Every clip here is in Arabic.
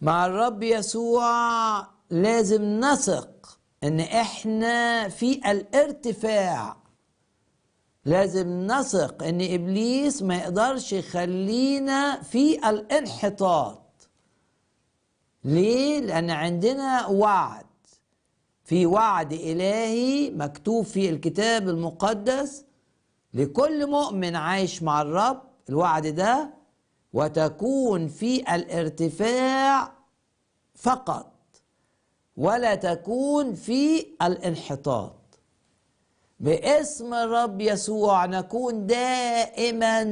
مع الرب يسوع لازم نثق ان احنا في الارتفاع لازم نثق ان ابليس ما يقدرش يخلينا في الانحطاط ليه لان عندنا وعد في وعد الهي مكتوب في الكتاب المقدس لكل مؤمن عايش مع الرب الوعد ده وتكون في الارتفاع فقط ولا تكون في الانحطاط باسم الرب يسوع نكون دائما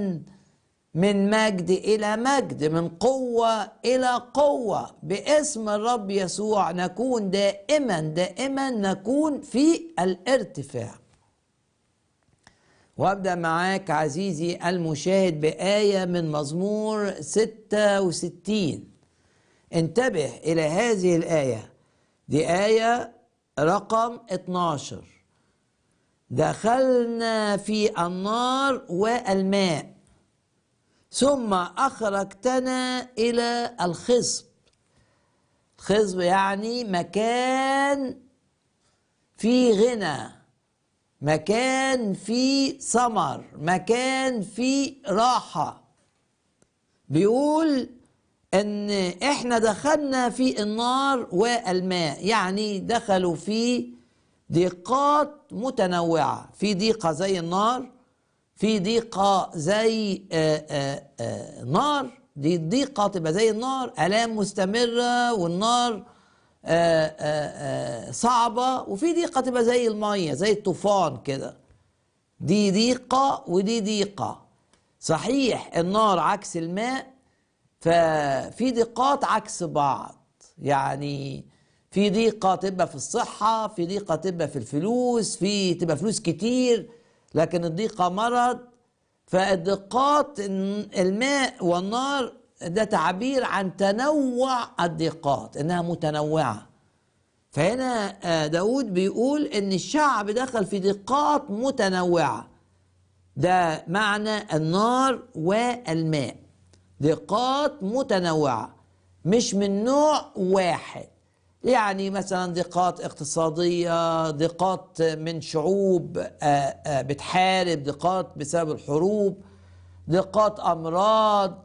من مجد الى مجد من قوه الى قوه باسم الرب يسوع نكون دائما دائما نكون في الارتفاع وابدا معاك عزيزي المشاهد بايه من مزمور 66 انتبه إلى هذه الآية دي آية رقم 12 دخلنا في النار والماء ثم أخرجتنا إلى الخصب الخصب يعني مكان فيه غنى مكان فيه ثمر مكان فيه راحة بيقول ان احنا دخلنا في النار والماء يعني دخلوا في ضيقات متنوعة في ضيقة زي النار في ضيقة زي آآ آه، آآ آه، آه، نار دي الضيقة تبقى زي النار آلام مستمرة والنار آآ صعبة وفي ضيقة تبقى زي المية زي الطوفان كده دي ضيقة ودي ضيقة صحيح النار عكس الماء ففي دقات عكس بعض يعني في ضيقة تبقى في الصحة في ضيقة تبقى في الفلوس في تبقى فلوس كتير لكن الضيقة مرض فالدقات الماء والنار ده تعبير عن تنوع الضيقات انها متنوعه فهنا آه، داود بيقول ان الشعب دخل في دقات متنوعه ده معنى النار والماء دقات متنوعة مش من نوع واحد يعني مثلا دقات اقتصادية دقات من شعوب آه، آه، بتحارب دقات بسبب الحروب دقات أمراض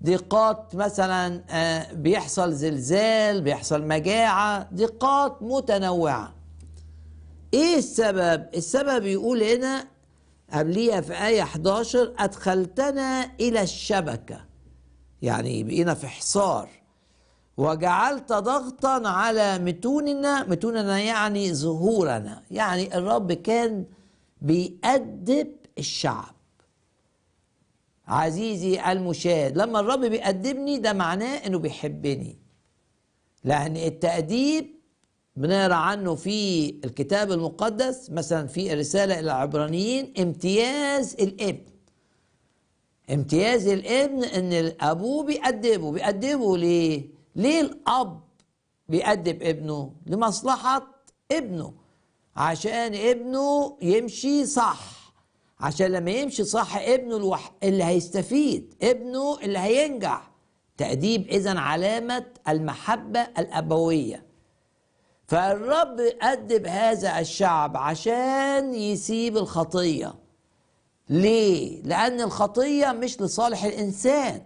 دقات مثلا آه، بيحصل زلزال بيحصل مجاعة دقات متنوعة ايه السبب السبب يقول هنا قبليها في آية 11 أدخلتنا إلى الشبكة يعني بقينا في حصار وجعلت ضغطا على متوننا متوننا يعني ظهورنا يعني الرب كان بيأدب الشعب عزيزي المشاهد لما الرب بيأدبني ده معناه انه بيحبني لأن التأديب بنقرا عنه في الكتاب المقدس مثلا في الرساله الى العبرانيين امتياز الابن امتياز الابن ان ابوه بيأدبه بيأدبه ليه؟ ليه الاب بيأدب ابنه؟ لمصلحه ابنه عشان ابنه يمشي صح عشان لما يمشي صح ابنه الوح... اللي هيستفيد ابنه اللي هينجح تأديب إذا علامة المحبة الأبوية فالرب أدب هذا الشعب عشان يسيب الخطية ليه؟ لأن الخطية مش لصالح الإنسان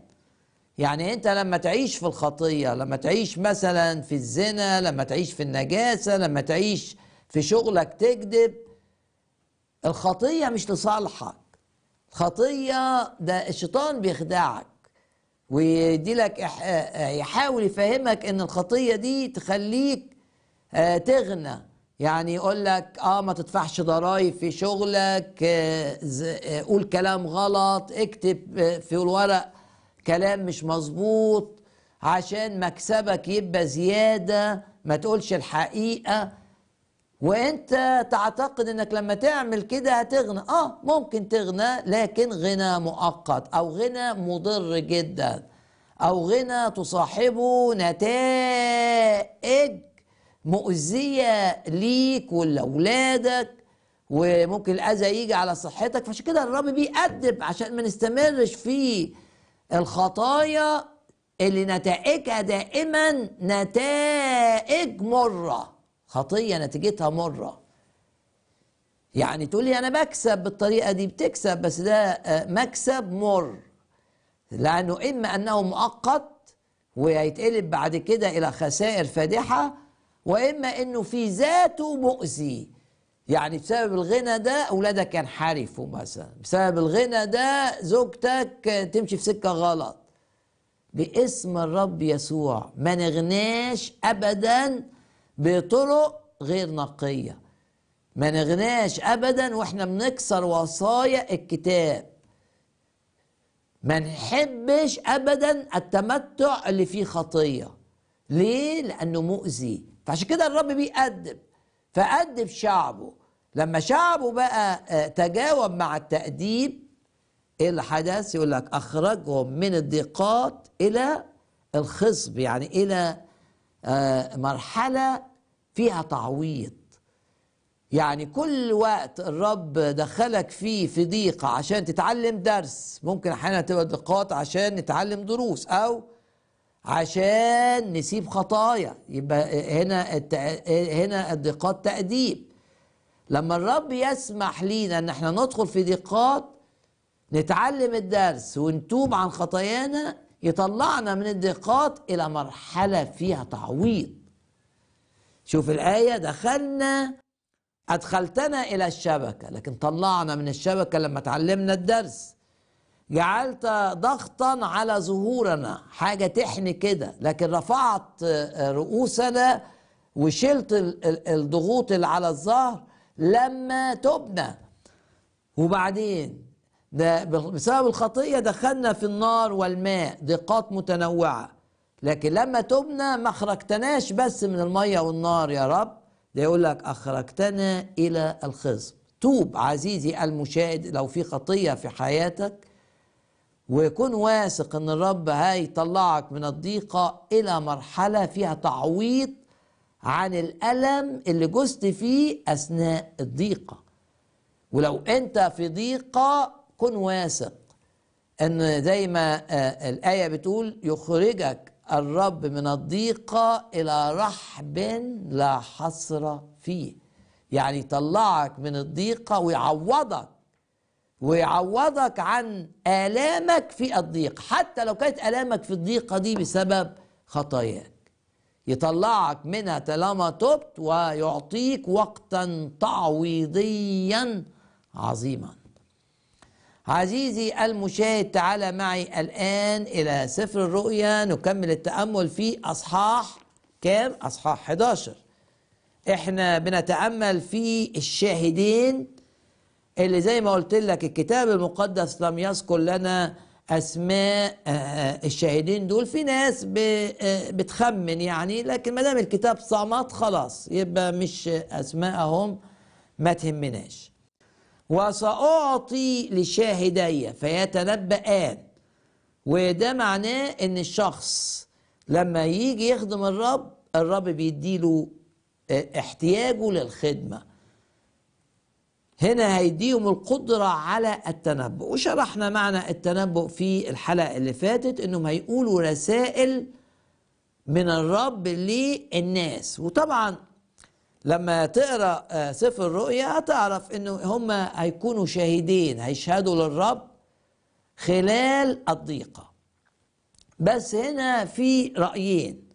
يعني أنت لما تعيش في الخطية لما تعيش مثلا في الزنا لما تعيش في النجاسة لما تعيش في شغلك تكذب الخطية مش لصالحك الخطية ده الشيطان بيخدعك ويديلك يحاول يفهمك ان الخطية دي تخليك آه، تغنى يعني يقول لك اه ما تدفعش ضرائب في شغلك آه، آه، قول كلام غلط اكتب في الورق كلام مش مظبوط عشان مكسبك يبقى زيادة ما تقولش الحقيقة وانت تعتقد انك لما تعمل كده هتغنى اه ممكن تغنى لكن غنى مؤقت او غنى مضر جدا او غنى تصاحبه نتائج مؤذيه ليك ولاولادك وممكن الاذى يجي على صحتك فعشان كده الرب بيأدب عشان ما نستمرش في الخطايا اللي نتائجها دائما نتائج مره خطيه نتيجتها مره يعني تقول لي انا بكسب بالطريقه دي بتكسب بس ده آه، مكسب مر لانه اما انه مؤقت وهيتقلب بعد كده الى خسائر فادحه واما انه في ذاته مؤذي يعني بسبب الغنى ده اولادك ينحرفوا مثلا بسبب الغنى ده زوجتك تمشي في سكه غلط باسم الرب يسوع ما نغناش ابدا بطرق غير نقيه ما نغناش ابدا واحنا بنكسر وصايا الكتاب ما نحبش ابدا التمتع اللي فيه خطيه ليه لانه مؤذي فعشان كده الرب بيأدب فأدب شعبه لما شعبه بقى آه، تجاوب مع التأديب ايه اللي حدث يقول لك اخرجهم من الضيقات الى الخصب يعني الى آه، مرحله فيها تعويض يعني كل وقت الرب دخلك فيه في ضيقه عشان تتعلم درس ممكن احيانا تبقى ضيقات عشان نتعلم دروس او عشان نسيب خطايا يبقى هنا التق... هنا الدقات تأديب لما الرب يسمح لينا ان احنا ندخل في دقات نتعلم الدرس ونتوب عن خطايانا يطلعنا من الدقات الى مرحله فيها تعويض شوف الايه دخلنا ادخلتنا الى الشبكه لكن طلعنا من الشبكه لما تعلمنا الدرس جعلت ضغطا على ظهورنا حاجه تحني كده لكن رفعت رؤوسنا وشلت الضغوط اللي على الظهر لما تبنى وبعدين ده بسبب الخطيه دخلنا في النار والماء دقات متنوعه لكن لما تبنى ما اخرجتناش بس من الميه والنار يا رب ده يقول لك اخرجتنا الى الخزم توب عزيزي المشاهد لو في خطيه في حياتك ويكون واثق ان الرب هيطلعك من الضيقه الى مرحله فيها تعويض عن الالم اللي جزت فيه اثناء الضيقه ولو انت في ضيقه كن واثق ان زي ما آه، الايه بتقول يخرجك الرب من الضيقه الى رحب لا حصر فيه يعني يطلعك من الضيقه ويعوضك ويعوضك عن آلامك في الضيق حتى لو كانت آلامك في الضيقة دي بسبب خطاياك يطلعك منها طالما تبت ويعطيك وقتا تعويضيا عظيما عزيزي المشاهد تعالى معي الآن إلى سفر الرؤيا نكمل التأمل في أصحاح كام؟ أصحاح 11 احنا بنتأمل في الشاهدين اللي زي ما قلت لك الكتاب المقدس لم يذكر لنا اسماء آه، آه، الشاهدين دول في ناس آه، بتخمن يعني لكن ما دام الكتاب صمت خلاص يبقى مش اسماءهم ما تهمناش وساعطي لشاهدي فيتنبأان وده معناه ان الشخص لما يجي يخدم الرب الرب بيديله احتياجه للخدمه هنا هيديهم القدرة على التنبؤ وشرحنا معنى التنبؤ في الحلقة اللي فاتت انهم هيقولوا رسائل من الرب للناس وطبعا لما تقرا آه، سفر الرؤيا هتعرف انه هم هيكونوا شاهدين هيشهدوا للرب خلال الضيقه بس هنا في رايين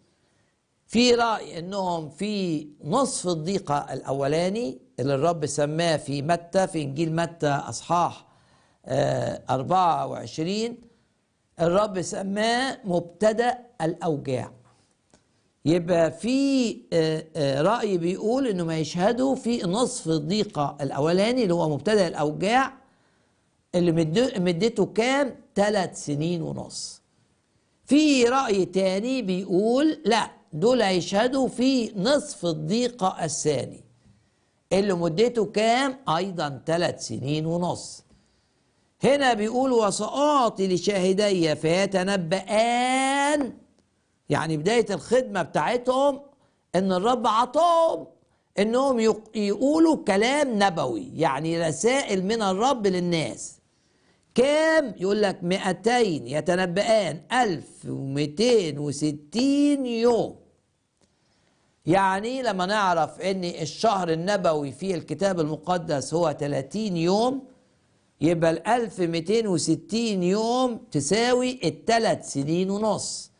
في رأي أنهم في نصف الضيقة الأولاني اللي الرب سماه في متى في إنجيل متى أصحاح 24 آه، الرب سماه مبتدأ الأوجاع يبقى في آه، آه، رأي بيقول إنه ما يشهدوا في نصف الضيقة الأولاني اللي هو مبتدأ الأوجاع اللي مدته كام؟ ثلاث سنين ونص. في رأي تاني بيقول لأ دول هيشهدوا في نصف الضيقة الثاني اللي مدته كام أيضا ثلاث سنين ونص هنا بيقول وسأعطي لشاهدي فيتنبآن يعني بداية الخدمة بتاعتهم إن الرب عطاهم إنهم يقولوا كلام نبوي يعني رسائل من الرب للناس كام يقول لك 200 يتنبآن 1260 يوم يعني لما نعرف ان الشهر النبوي في الكتاب المقدس هو 30 يوم يبقى ال 1260 يوم تساوي الثلاث سنين ونص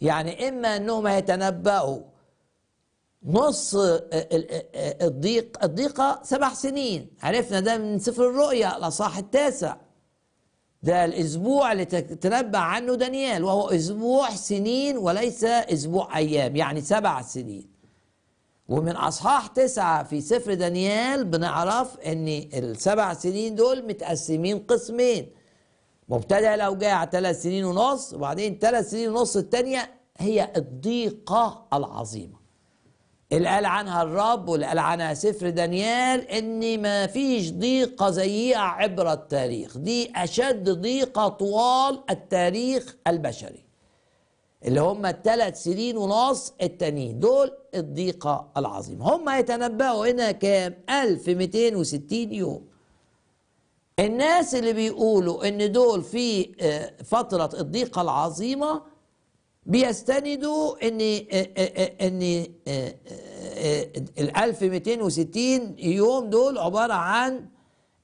يعني اما انهم هيتنبأوا نص آه، آه، آه، الضيق الضيقة سبع سنين عرفنا ده من سفر الرؤيا الأصح التاسع ده الأسبوع اللي تنبأ عنه دانيال وهو أسبوع سنين وليس أسبوع أيام يعني سبع سنين ومن اصحاح تسعة في سفر دانيال بنعرف ان السبع سنين دول متقسمين قسمين مبتدا الاوجاع ثلاث سنين ونص وبعدين ثلاث سنين ونص الثانيه هي الضيقة العظيمة اللي قال عنها الرب واللي قال عنها سفر دانيال ان ما فيش ضيقة زيها عبر التاريخ دي اشد ضيقة طوال التاريخ البشري اللي هم الثلاث سنين ونص التانيين دول الضيقة العظيمة هم يتنبأوا هنا كام 1260 يوم الناس اللي بيقولوا ان دول في آه، فترة الضيقة العظيمة بيستندوا ان آه، آه، ان ال 1260 يوم دول عبارة عن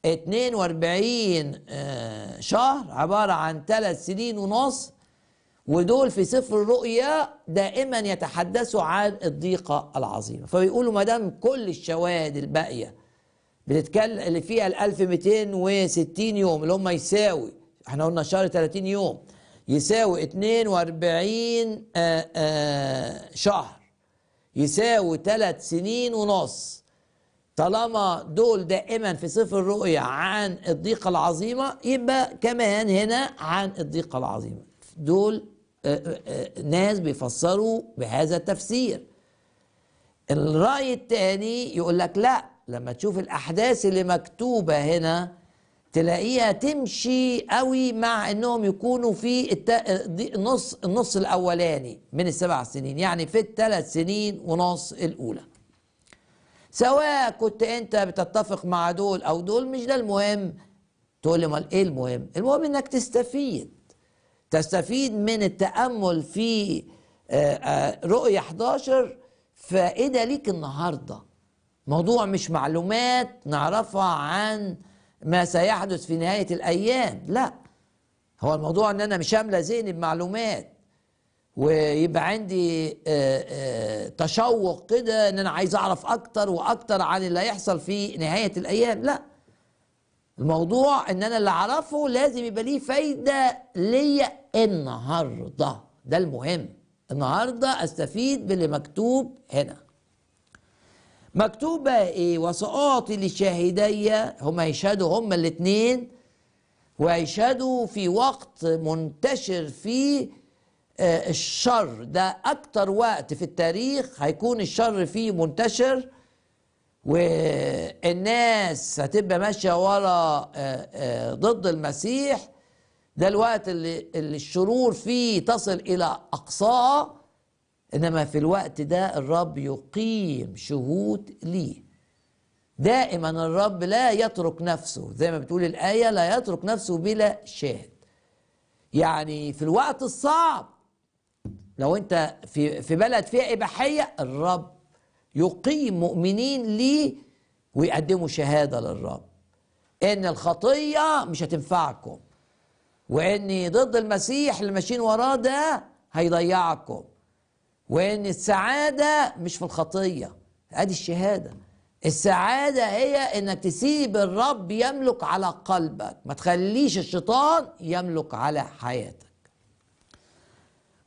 42 شهر عبارة عن ثلاث سنين ونص ودول في سفر الرؤيا دائما يتحدثوا عن الضيقة العظيمة فبيقولوا ما دام كل الشواهد الباقية بتتكلم اللي فيها ال 1260 يوم اللي هم يساوي احنا قلنا شهر 30 يوم يساوي 42 آآ آآ شهر يساوي ثلاث سنين ونص طالما دول دائما في سفر الرؤيا عن الضيقة العظيمة يبقى كمان هنا عن الضيقة العظيمة دول أه، أه، أه، ناس بيفسروا بهذا التفسير الرأي الثاني يقول لك لا لما تشوف الأحداث اللي مكتوبة هنا تلاقيها تمشي قوي مع انهم يكونوا في النص النص الاولاني من السبع سنين يعني في الثلاث سنين ونص الاولى سواء كنت انت بتتفق مع دول او دول مش ده المهم تقول لي امال ايه المهم المهم انك تستفيد تستفيد من التأمل في آه، آه، رؤية 11 فائدة ليك النهاردة موضوع مش معلومات نعرفها عن ما سيحدث في نهاية الأيام لا هو الموضوع ان انا مش املى ذهني بمعلومات ويبقى عندي آه، تشوق كده ان انا عايز اعرف اكتر واكتر عن اللي هيحصل في نهاية الايام لا الموضوع ان انا اللي اعرفه لازم يبقى ليه فايده ليا النهارده ده المهم النهارده استفيد باللي مكتوب هنا مكتوب بقى ايه وساعطي لشاهدي هما يشهدوا هما الاثنين ويشهدوا في وقت منتشر فيه آه، الشر ده اكتر وقت في التاريخ هيكون الشر فيه منتشر والناس هتبقى ماشيه ورا آه، آه، ضد المسيح ده الوقت اللي, اللي الشرور فيه تصل الى اقصاها انما في الوقت ده الرب يقيم شهود ليه دائما الرب لا يترك نفسه زي ما بتقول الايه لا يترك نفسه بلا شاهد يعني في الوقت الصعب لو انت في في بلد فيها اباحيه الرب يقيم مؤمنين ليه ويقدموا شهادة للرب إن الخطية مش هتنفعكم وإني ضد المسيح اللي ماشيين وراه ده هيضيعكم وإن السعادة مش في الخطية أدي الشهادة السعادة هي إنك تسيب الرب يملك على قلبك ما تخليش الشيطان يملك على حياتك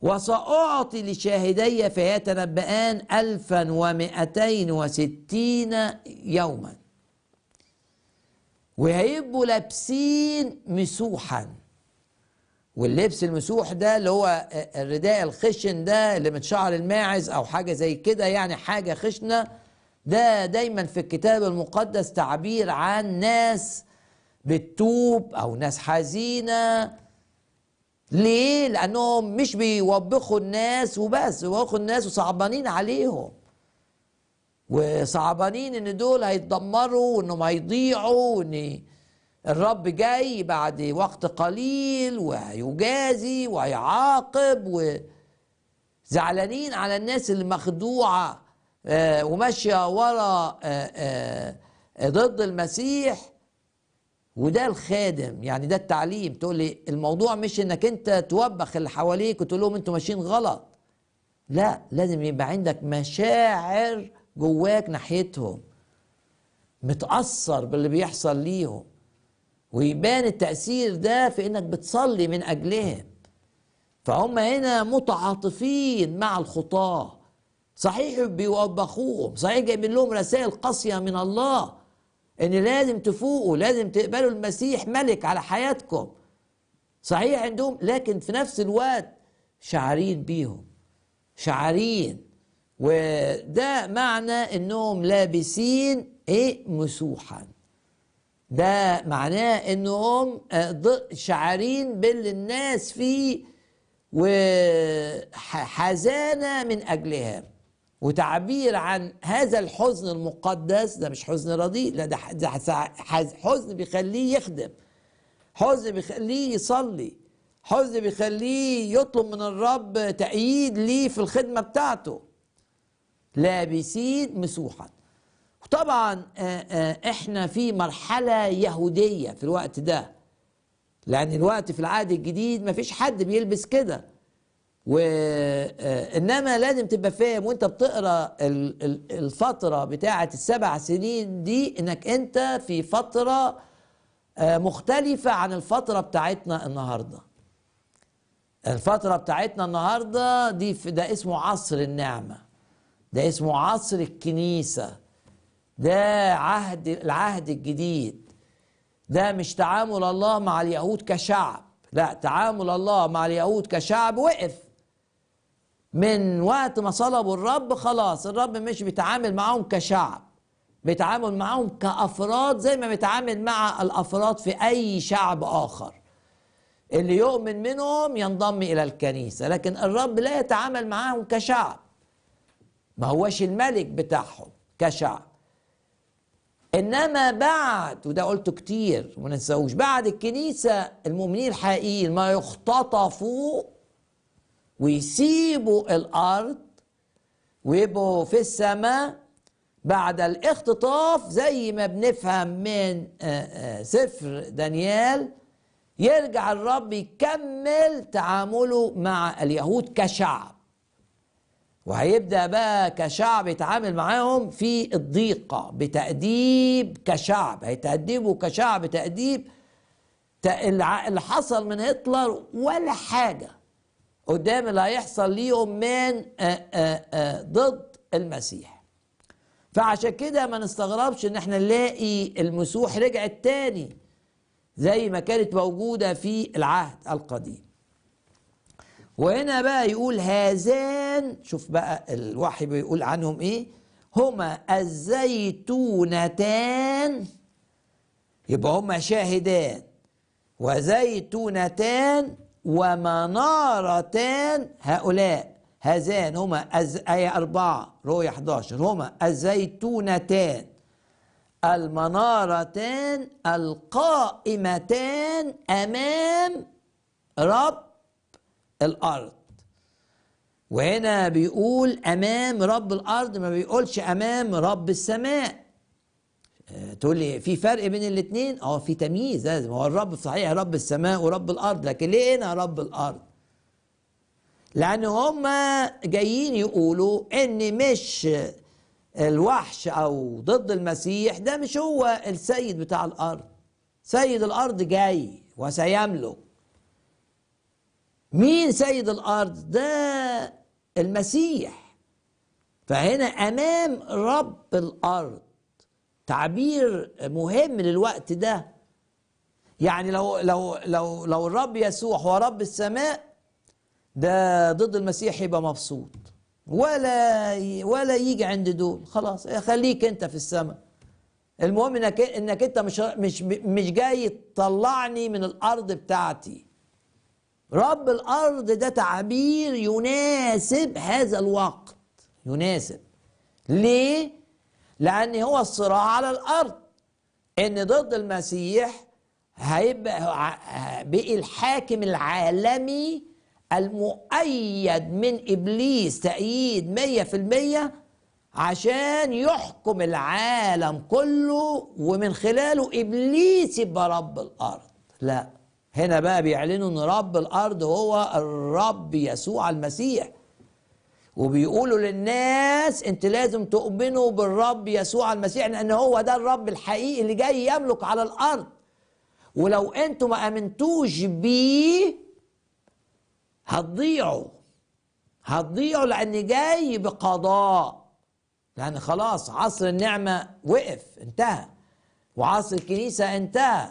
وسأعطي لشاهدي فيتنبآن ألفا ومئتين وستين يوما وهيبقوا لابسين مسوحا واللبس المسوح ده اللي هو الرداء الخشن ده اللي من شعر الماعز او حاجه زي كده يعني حاجه خشنه ده دايما في الكتاب المقدس تعبير عن ناس بتتوب او ناس حزينه ليه؟ لأنهم مش بيوبخوا الناس وبس بيوبخوا الناس وصعبانين عليهم وصعبانين إن دول هيتدمروا وإنهم هيضيعوا وإن الرب جاي بعد وقت قليل وهيجازي وهيعاقب وزعلانين على الناس اللي مخدوعة آه، وماشية ورا آه، آه، ضد المسيح وده الخادم يعني ده التعليم تقول لي الموضوع مش انك انت توبخ اللي حواليك وتقول لهم انتوا ماشيين غلط لا لازم يبقى عندك مشاعر جواك ناحيتهم متأثر باللي بيحصل ليهم ويبان التأثير ده في انك بتصلي من اجلهم فهم هنا متعاطفين مع الخطاه صحيح بيوبخوهم صحيح جايبين لهم رسائل قاسية من الله ان لازم تفوقوا لازم تقبلوا المسيح ملك على حياتكم صحيح عندهم لكن في نفس الوقت شعرين بيهم شعرين وده معنى انهم لابسين ايه مسوحا ده معناه انهم آه، شعرين باللي الناس فيه وحزانه من اجلهم وتعبير عن هذا الحزن المقدس ده مش حزن رضيء لا ده حزن بيخليه يخدم حزن بيخليه يصلي حزن بيخليه يطلب من الرب تأييد ليه في الخدمة بتاعته لابسين مسوحا وطبعا احنا في مرحلة يهودية في الوقت ده لأن الوقت في العهد الجديد مفيش حد بيلبس كده وانما آه، لازم تبقى فاهم وانت بتقرا الفتره بتاعه السبع سنين دي انك انت في فتره آه، مختلفه عن الفتره بتاعتنا النهارده الفتره بتاعتنا النهارده دي ده اسمه عصر النعمه ده اسمه عصر الكنيسه ده عهد العهد الجديد ده مش تعامل الله مع اليهود كشعب لا تعامل الله مع اليهود كشعب وقف من وقت ما صلبوا الرب خلاص الرب مش بيتعامل معاهم كشعب بيتعامل معاهم كأفراد زي ما بيتعامل مع الأفراد في أي شعب آخر اللي يؤمن منهم ينضم إلى الكنيسة لكن الرب لا يتعامل معاهم كشعب ما هوش الملك بتاعهم كشعب إنما بعد وده قلته كتير وما ننساهوش بعد الكنيسة المؤمنين الحقيقيين ما يختطفوا ويسيبوا الارض ويبقوا في السماء بعد الاختطاف زي ما بنفهم من آه، آه، سفر دانيال يرجع الرب يكمل تعامله مع اليهود كشعب وهيبدا بقى كشعب يتعامل معاهم في الضيقه بتاديب كشعب هيتادبوا كشعب تاديب اللي حصل من هتلر ولا حاجه قدام اللي هيحصل ليهم من آه، آه، آه، ضد المسيح فعشان كده ما نستغربش ان احنا نلاقي المسوح رجعت تاني زي ما كانت موجوده في العهد القديم وهنا بقى يقول هذان شوف بقى الوحي بيقول عنهم ايه هما الزيتونتان يبقى هما شاهدان وزيتونتان ومنارتان هؤلاء هذان هما أز... آية أربعة رؤية 11 هما الزيتونتان المنارتان القائمتان أمام رب الأرض وهنا بيقول أمام رب الأرض ما بيقولش أمام رب السماء تقول لي في فرق بين الاثنين اه في تمييز لازم هو الرب صحيح رب السماء ورب الارض لكن ليه هنا رب الارض لان هما جايين يقولوا ان مش الوحش او ضد المسيح ده مش هو السيد بتاع الارض سيد الارض جاي وسيملك مين سيد الارض ده المسيح فهنا امام رب الارض تعبير مهم للوقت ده يعني لو لو لو لو الرب يسوع هو رب السماء ده ضد المسيح يبقى مبسوط ولا ولا يجي عند دول خلاص خليك انت في السماء المهم انك انك انت مش مش مش جاي تطلعني من الارض بتاعتي رب الارض ده تعبير يناسب هذا الوقت يناسب ليه لأن هو الصراع على الأرض إن ضد المسيح هيبقى بقي الحاكم العالمي المؤيد من إبليس تأييد مية في المية عشان يحكم العالم كله ومن خلاله إبليس يبقى رب الأرض لا هنا بقى بيعلنوا ان رب الارض هو الرب يسوع المسيح وبيقولوا للناس انت لازم تؤمنوا بالرب يسوع المسيح لان هو ده الرب الحقيقي اللي جاي يملك على الارض ولو انتوا ما امنتوش بيه هتضيعوا هتضيعوا لان جاي بقضاء لان يعني خلاص عصر النعمه وقف انتهى وعصر الكنيسه انتهى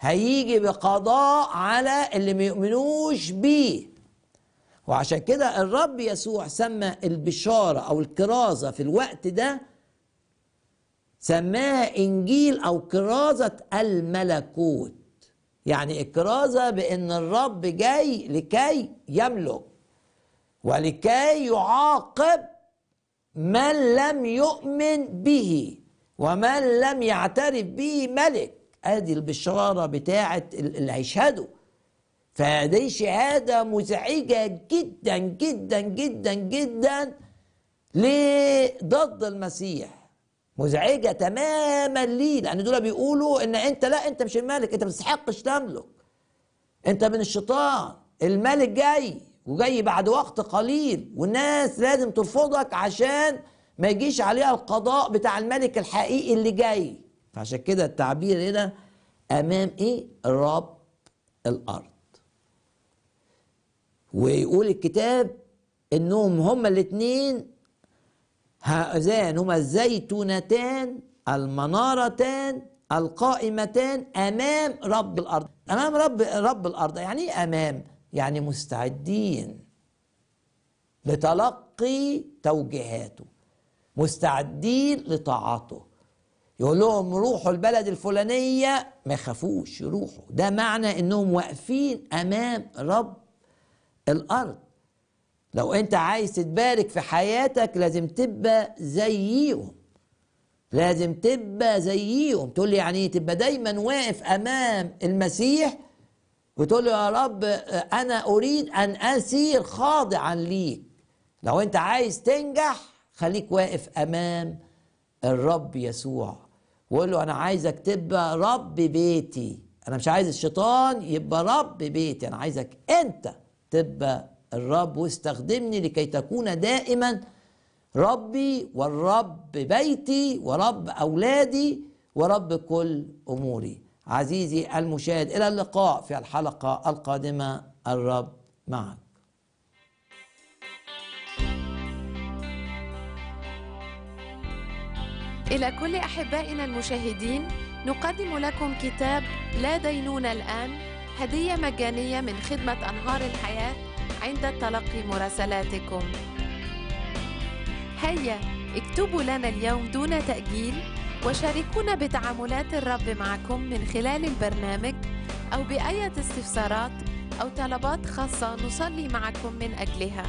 هيجي بقضاء على اللي ما يؤمنوش بيه وعشان كده الرب يسوع سمى البشارة أو الكرازة في الوقت ده سماها إنجيل أو كرازة الملكوت يعني الكرازة بأن الرب جاي لكي يملك ولكي يعاقب من لم يؤمن به ومن لم يعترف به ملك ادي البشاره بتاعه اللي هيشهدوا فهذه شهادة مزعجة جدا جدا جدا جدا ضد المسيح مزعجة تماما ليه لأن دول بيقولوا إن أنت لا أنت مش الملك أنت ما تستحقش تملك أنت من الشيطان الملك جاي وجاي بعد وقت قليل والناس لازم ترفضك عشان ما يجيش عليها القضاء بتاع الملك الحقيقي اللي جاي فعشان كده التعبير هنا أمام إيه رب الأرض ويقول الكتاب انهم هما الاثنين هذان هما الزيتونتان المنارتان القائمتان امام رب الارض امام رب رب الارض يعني ايه امام يعني مستعدين لتلقي توجيهاته مستعدين لطاعته يقول لهم روحوا البلد الفلانيه ما يخافوش يروحوا ده معنى انهم واقفين امام رب الارض لو انت عايز تتبارك في حياتك لازم تبقى زيهم لازم تبقى زيهم تقول لي يعني ايه تبقى دايما واقف امام المسيح وتقول له يا رب انا اريد ان اسير خاضعا ليك لو انت عايز تنجح خليك واقف امام الرب يسوع وقول له انا عايزك تبقى رب بيتي انا مش عايز الشيطان يبقى رب بيتي انا عايزك انت تبقى الرب واستخدمني لكي تكون دائما ربي والرب بيتي ورب أولادي ورب كل أموري عزيزي المشاهد إلى اللقاء في الحلقة القادمة الرب معك إلى كل أحبائنا المشاهدين نقدم لكم كتاب لا دينون الآن هدية مجانية من خدمة أنهار الحياة عند تلقي مراسلاتكم هيا اكتبوا لنا اليوم دون تأجيل وشاركونا بتعاملات الرب معكم من خلال البرنامج أو بأية استفسارات أو طلبات خاصة نصلي معكم من أجلها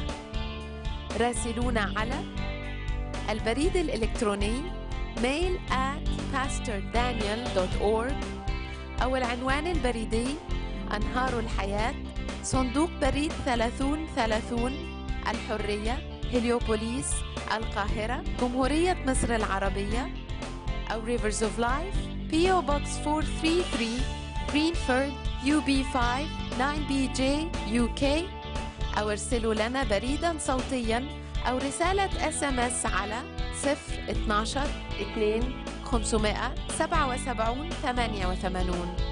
راسلونا على البريد الإلكتروني mail at pastordaniel.org أو العنوان البريدي أنهار الحياة صندوق بريد 3030 30 الحرية هليوبوليس القاهرة جمهورية مصر العربية أو أوف لايف بي PO Box 433 Greenford UB5 9BJ UK أو ارسلوا لنا بريدا صوتيا أو رسالة اس ام اس على 012 2 577 88